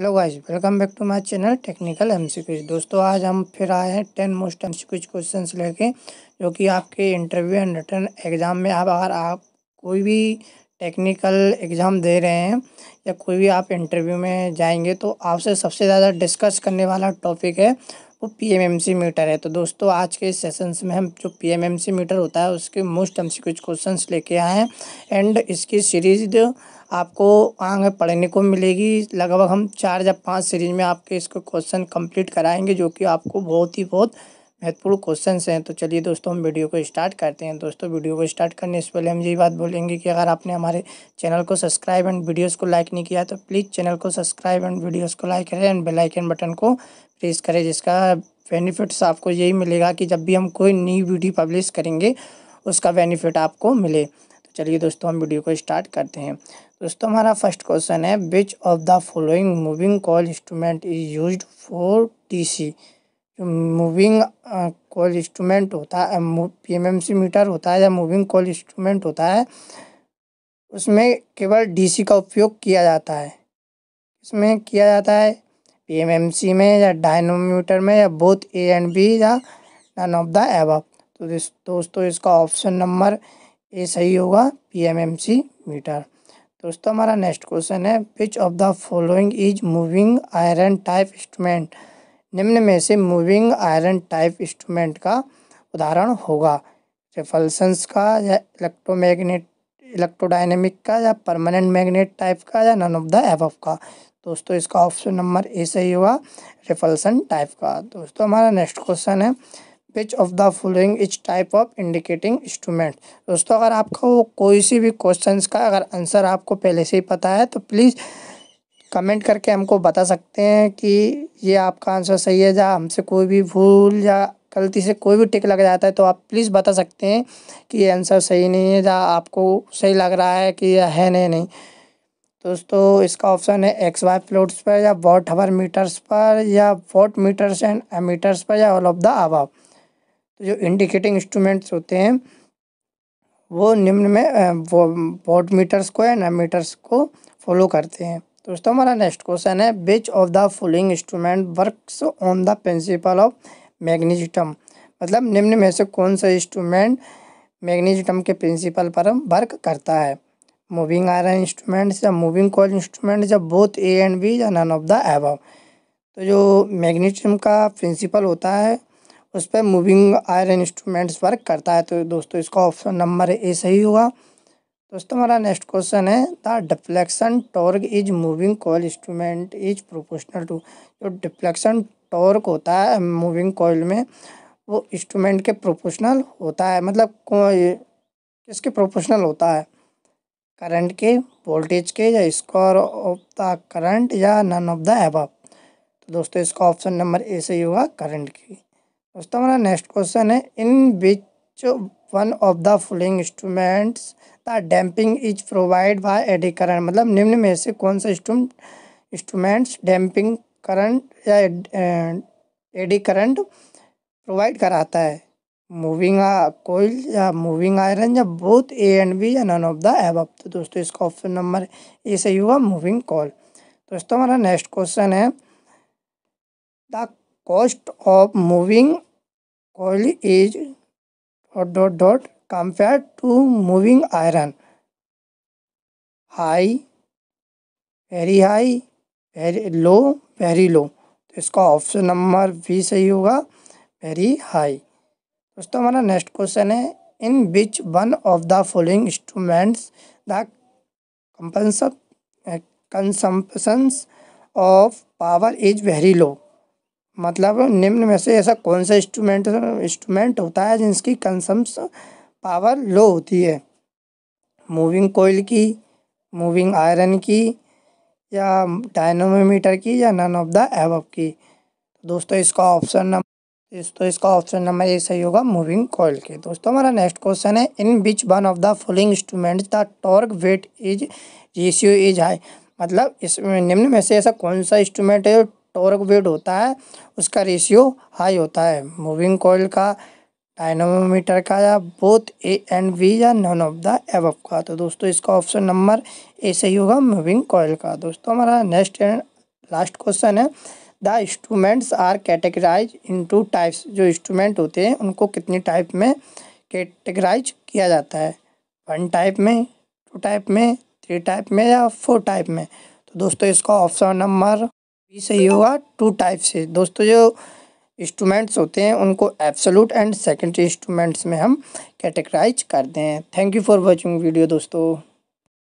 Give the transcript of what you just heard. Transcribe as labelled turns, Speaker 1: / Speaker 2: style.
Speaker 1: hello guys welcome back to my channel technical M दोस्तों आज हम फिर आए हैं ten most M C question लेके जो कि आपके इंटरव्यू एंड रिटर्न एग्ज़ाम में आप अगर आप कोई भी टेक्निकल एग्ज़ाम दे रहे हैं या कोई भी आप इंटरव्यू में जाएंगे तो आपसे सबसे ज़्यादा डिस्कस करने वाला टॉपिक है वो पीएमएमसी मीटर है तो दोस्तों आज के इस सेशंस में हम जो पीएमएमसी मीटर होता है उसके मोस्ट हमसे कुछ क्वेश्चंस लेके आए हैं एंड इसकी सीरीज आपको आगे पढ़ने को मिलेगी लगभग हम चार या पाँच सीरीज में आपके इसको क्वेश्चन कंप्लीट कराएंगे जो कि आपको बहुत ही बहुत महत्वपूर्ण क्वेश्चन हैं तो चलिए दोस्तों हम वीडियो को स्टार्ट करते हैं दोस्तों वीडियो को स्टार्ट करने से पहले हम यही बात बोलेंगे कि अगर आपने हमारे चैनल को सब्सक्राइब एंड वीडियोस को लाइक नहीं किया तो प्लीज़ चैनल को सब्सक्राइब एंड वीडियोस को लाइक करें एंड बेलाइकन बटन को फेस करें जिसका बेनिफिट्स आपको यही मिलेगा कि जब भी हम कोई नई वीडियो पब्लिश करेंगे उसका बेनिफिट आपको मिले तो चलिए दोस्तों हम वीडियो को स्टार्ट करते हैं दोस्तों हमारा फर्स्ट क्वेश्चन है which of the following moving coil instrument is use for T जो मूविंग कॉल इंस्ट्रूमेंट होता है पीएमएमसी मीटर होता है या मूविंग कॉल इंस्ट्रूमेंट होता है उसमें केवल डीसी का उपयोग किया जाता है इसमें किया जाता है पीएमएमसी में या डायनोमीटर में या बोथ ए एंड बी या नन ऑफ द एब तो दोस्तों इसका ऑप्शन नंबर ए सही होगा पीएमएमसी मीटर दोस्तों हमारा नेक्स्ट क्वेश्चन है which of the following is moving iron type instrument निम्न में से मूविंग आयरन टाइप इंस्ट्रूमेंट का उदाहरण होगा रिफल्सन्स का या इलेक्ट्रोमैग्नेट इलेक्ट्रोडाइनमिक का या परमानेंट मैग्नेट टाइप का या नन ऑफ द एफ का दोस्तों इसका ऑप्शन नंबर ए सही हुआ रिफल्सन टाइप का दोस्तों हमारा नेक्स्ट क्वेश्चन है which of the following each type of indicating instrument दोस्तों अगर आपका वो कोई सी भी क्वेश्चन का अगर आंसर आपको पहले से ही पता है तो प्लीज़ कमेंट करके हमको बता सकते हैं कि ये आपका आंसर सही है या हमसे कोई भी भूल या गलती से कोई भी टिक लग जाता है तो आप प्लीज़ बता सकते हैं कि ये आंसर सही नहीं है या आपको सही लग रहा है कि यह है नहीं नहीं दोस्तों इसका ऑप्शन है एक्स वाई फ्लोट्स पर या वॉट हवर मीटर्स पर या वॉट मीटर्स एंड मीटर्स पर या ऑल ऑफ द अबाव तो जो इंडिकेटिंग इंस्ट्रूमेंट्स होते हैं वो निम्न में वो वॉट मीटर्स को एंड मीटर्स को फॉलो करते हैं दोस्तों हमारा नेक्स्ट क्वेश्चन है which of the following instrument works on the principle of magnetism मतलब निम्न में से कौन सा इंस्ट्रूमेंट मैग्नीजिटम के प्रिंसिपल पर वर्क करता है मूविंग आयरन इंस्ट्रूमेंट्स या मूविंग कॉल इंस्ट्रूमेंट या बोथ ए एंड बी या नन ऑफ द एब तो जो मैग्नीटियम का प्रिंसिपल होता है उस पर मूविंग आयरन इंस्ट्रूमेंट्स वर्क करता है तो दोस्तों इसका ऑप्शन नंबर ए सही होगा दोस्तों हमारा नेक्स्ट क्वेश्चन है the deflection torque is moving coil instrument is proportional to जो डिफ्लेक्शन टॉर्क होता है मूविंग कॉइल में वो इंस्ट्रूमेंट के प्रोपोर्शनल होता है मतलब किसके प्रोपोर्शनल होता है करंट के वोल्टेज के या स्क्वायर ऑफ द करंट या नन ऑफ द एबव तो दोस्तों इसका ऑप्शन नंबर ए से ही होगा करंट की दोस्तों हमारा नेक्स्ट क्वेश्चन है in which one of the following instruments the damping is provide by eddy current मतलब निम्न में से कौन सा इंस्ट्रूमेंट्स डैम्पिंग करंट या एडी करंट प्रोवाइड कराता है मूविंग कोयल या मूविंग आयरन या बोथ ए एंड बी या नन ऑफ द एब तो दोस्तों इसका ऑप्शन नंबर ए सही हुआ मूविंग कॉल दोस्तों हमारा नेक्स्ट क्वेश्चन है the cost of moving coil is dot dot dot compare to moving iron high very high very low very low तो इसका ऑप्शन नंबर बी सही होगा वेरी हाई दोस्तों हमारा नेक्स्ट क्वेश्चन है in which one of the following instruments the consumption of power is very low मतलब निम्न में से ऐसा कौन सा इंस्ट्रूमेंट इंस्ट्रूमेंट होता है जिसकी कंसम्स पावर लो होती है मूविंग कोयल की मूविंग आयरन की या डायनोमीटर की या नन ऑफ द एव की दोस्तों इसका ऑप्शन नंबर इस तो इसका ऑप्शन नंबर ये सही होगा मूविंग कॉयल के दोस्तों हमारा नेक्स्ट क्वेश्चन है in which one of the following instrument the torque weight is ratio is high मतलब इस निम्न में से ऐसा कौन सा इंस्ट्रूमेंट है जो टॉर्क वेट होता है उसका रेशियो हाई होता है मूविंग कॉयल का डायनोमीटर का या बोथ ए एंड वी या नन ऑफ द एव का तो दोस्तों इसका ऑप्शन नंबर ए से ही होगा मूविंग कॉयल का दोस्तों हमारा नेक्स्ट एंड लास्ट क्वेश्चन है the instruments are categorize into types जो इंस्ट्रूमेंट होते हैं उनको कितनी टाइप में कैटेगराइज किया जाता है वन टाइप में टू टाइप में थ्री टाइप में या फोर टाइप में तो दोस्तों इसका ऑप्शन नंबर बी सही होगा टू टाइप से दोस्तों जो इंस्ट्रूमेंट्स होते हैं उनको एब्सोलूट एंड सेकेंडरी इंस्ट्रूमेंट्स में हम कैटेगराइज करते हैं thank you for watching video दोस्तों